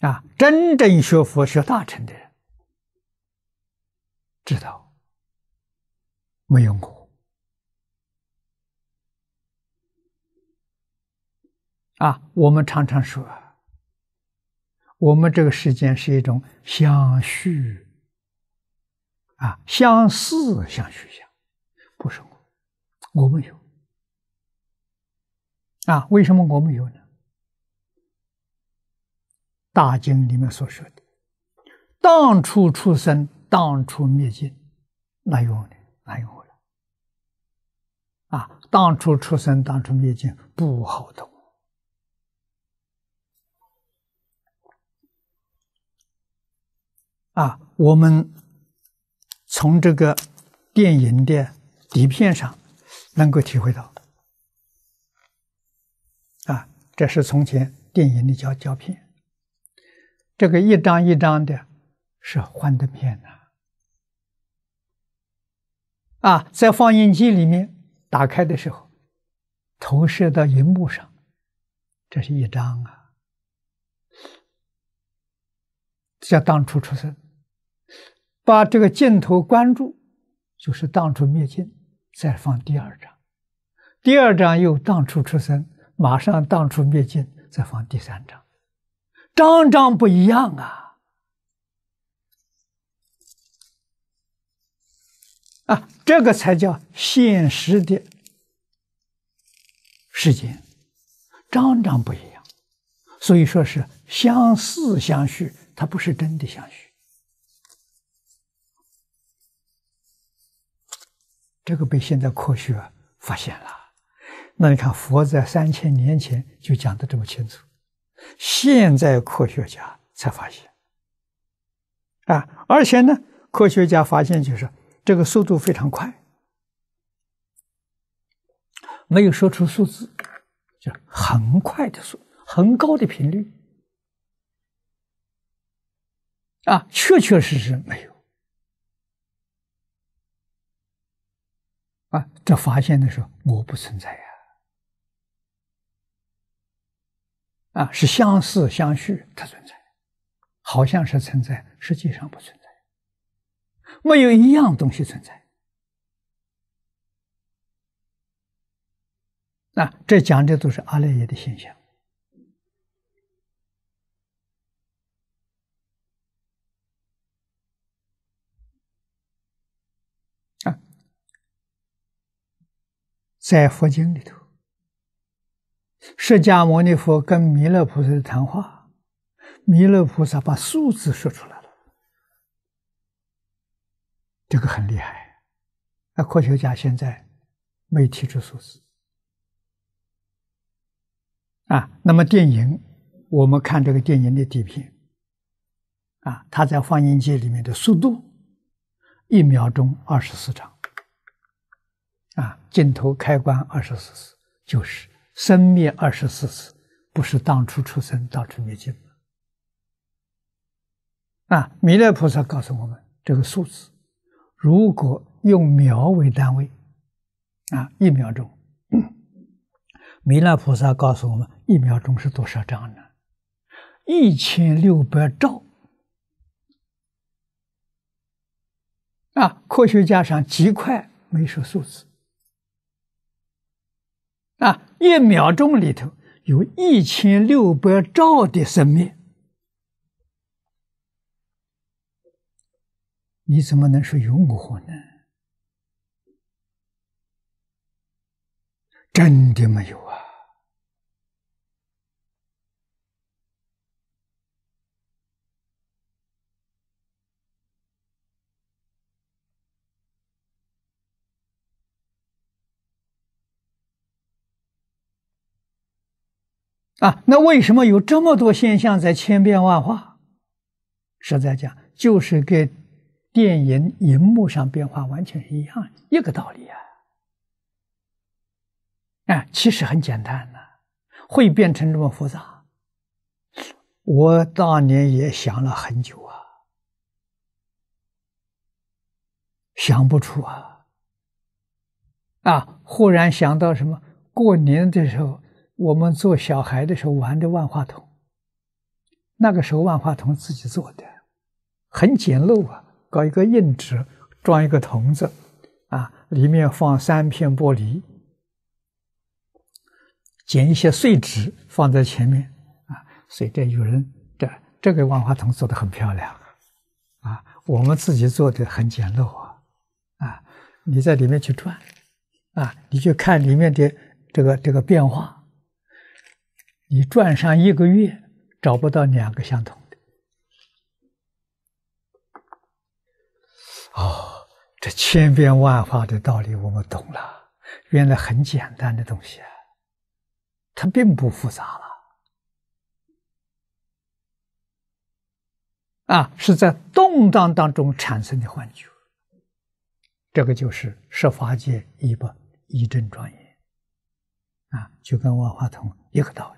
啊，真正学佛学大成的人知道没有我啊？我们常常说，我们这个世间是一种相续啊，相似相续相，不是我，我没有啊？为什么我没有呢？《大经》里面所说的“当初出生，当初灭尽”，哪有呢？哪有回来？啊！当初出生，当初灭尽，不好懂。啊！我们从这个电影的底片上能够体会到。啊，这是从前电影的胶胶片。这个一张一张的，是幻灯片呐，啊，在放映机里面打开的时候，投射到荧幕上，这是一张啊。叫当初出生，把这个镜头关住，就是当初灭尽，再放第二张，第二张又当初出生，马上当初灭尽，再放第三张。章章不一样啊！啊，这个才叫现实的时间，章章不一样，所以说是相似相续，它不是真的相续。这个被现在科学发现了，那你看，佛在三千年前就讲的这么清楚。现在科学家才发现啊，而且呢，科学家发现就是这个速度非常快，没有说出数字，就是很快的速度，很高的频率啊，确确实实没有啊，这发现的时候，我不存在呀。啊，是相似相续，它存在，好像是存在，实际上不存在，没有一样东西存在。啊，这讲的都是阿赖耶的现象。啊，在佛经里头。释迦牟尼佛跟弥勒菩萨的谈话，弥勒菩萨把数字说出来了，这个很厉害。那科学家现在没提出数字啊。那么电影，我们看这个电影的底片啊，他在放映机里面的速度，一秒钟二十四张啊，镜头开关二十四次，就是。生灭二十四次，不是当初出生到初灭尽吗？啊，弥勒菩萨告诉我们这个数字，如果用秒为单位，啊，一秒钟，弥勒菩萨告诉我们一秒钟是多少张呢？一千六百兆。啊，科学家上极快每数数字。啊，一秒钟里头有一千六百兆的生命，你怎么能说有我呢？真的没有啊！啊，那为什么有这么多现象在千变万化？实在讲，就是跟电影银幕上变化完全是一样一个道理啊！啊，其实很简单呐，会变成这么复杂？我当年也想了很久啊，想不出啊！啊，忽然想到什么？过年的时候。我们做小孩的时候玩的万花筒，那个时候万花筒自己做的，很简陋啊，搞一个硬纸装一个筒子，啊，里面放三片玻璃，捡一些碎纸放在前面，啊，所以这有人这这个万花筒做的很漂亮，啊，我们自己做的很简陋啊，啊，你在里面去转，啊，你去看里面的这个这个变化。你转上一个月，找不到两个相同的。哦，这千变万化的道理我们懂了，原来很简单的东西，啊，它并不复杂了。啊，是在动荡当中产生的幻觉，这个就是设法界一不一正庄严，啊，就跟万花筒一个道理。